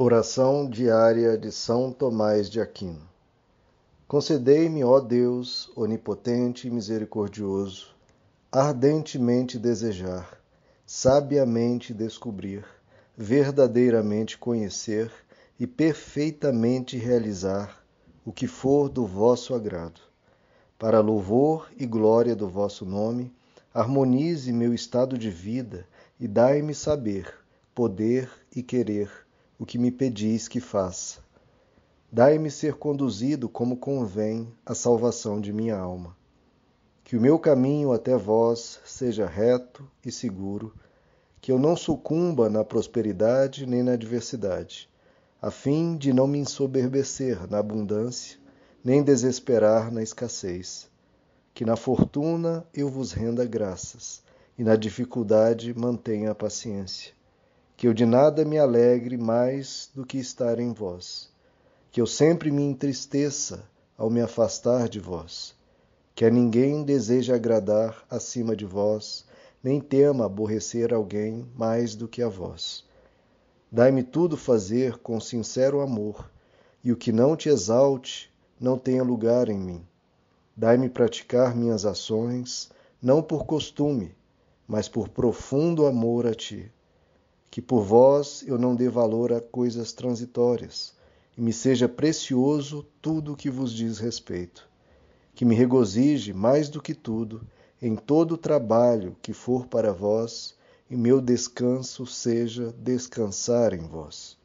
Oração diária de São Tomás de Aquino. Concedei-me, ó Deus, onipotente e misericordioso, ardentemente desejar, sabiamente descobrir, verdadeiramente conhecer e perfeitamente realizar o que for do vosso agrado. Para louvor e glória do vosso nome, harmonize meu estado de vida e dai-me saber, poder e querer o que me pedis que faça. Dai-me ser conduzido como convém à salvação de minha alma. Que o meu caminho até vós seja reto e seguro, que eu não sucumba na prosperidade nem na adversidade, a fim de não me ensoberbecer na abundância, nem desesperar na escassez. Que na fortuna eu vos renda graças, e na dificuldade mantenha a paciência que eu de nada me alegre mais do que estar em vós, que eu sempre me entristeça ao me afastar de vós, que a ninguém deseje agradar acima de vós, nem tema aborrecer alguém mais do que a vós. Dai-me tudo fazer com sincero amor, e o que não te exalte não tenha lugar em mim. Dai-me praticar minhas ações, não por costume, mas por profundo amor a ti que por vós eu não dê valor a coisas transitórias, e me seja precioso tudo o que vos diz respeito. Que me regozije mais do que tudo em todo o trabalho que for para vós, e meu descanso seja descansar em vós.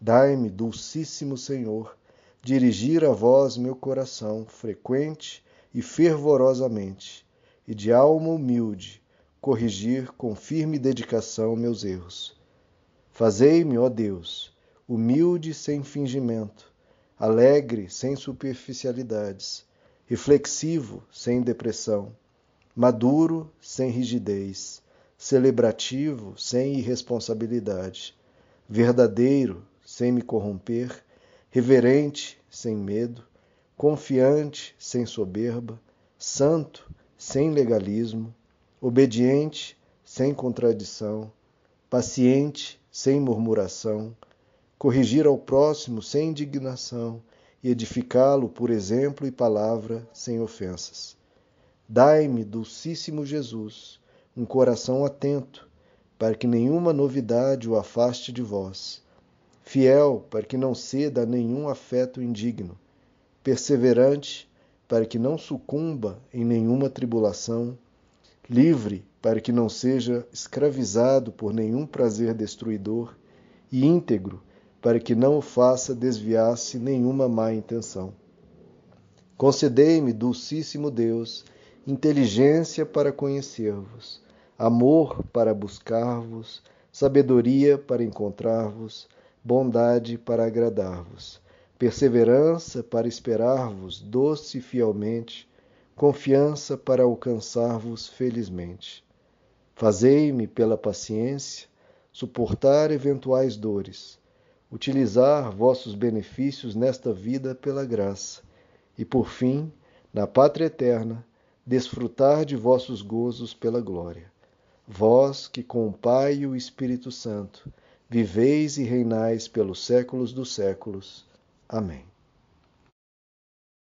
Dai-me, Dulcíssimo Senhor, dirigir a vós meu coração frequente e fervorosamente, e de alma humilde corrigir com firme dedicação meus erros. Fazei-me, ó Deus, humilde sem fingimento, alegre sem superficialidades, reflexivo sem depressão, maduro sem rigidez, celebrativo sem irresponsabilidade, verdadeiro sem me corromper, reverente sem medo, confiante sem soberba, santo sem legalismo obediente, sem contradição, paciente, sem murmuração, corrigir ao próximo sem indignação e edificá-lo por exemplo e palavra sem ofensas. Dai-me, Dulcíssimo Jesus, um coração atento, para que nenhuma novidade o afaste de vós, fiel, para que não ceda a nenhum afeto indigno, perseverante, para que não sucumba em nenhuma tribulação livre para que não seja escravizado por nenhum prazer destruidor, e íntegro para que não o faça desviar-se nenhuma má intenção. Concedei-me, Dulcíssimo Deus, inteligência para conhecer-vos, amor para buscar-vos, sabedoria para encontrar-vos, bondade para agradar-vos, perseverança para esperar-vos doce e fielmente confiança para alcançar-vos felizmente. Fazei-me, pela paciência, suportar eventuais dores, utilizar vossos benefícios nesta vida pela graça, e por fim, na pátria eterna, desfrutar de vossos gozos pela glória. Vós que com o Pai e o Espírito Santo viveis e reinais pelos séculos dos séculos. Amém.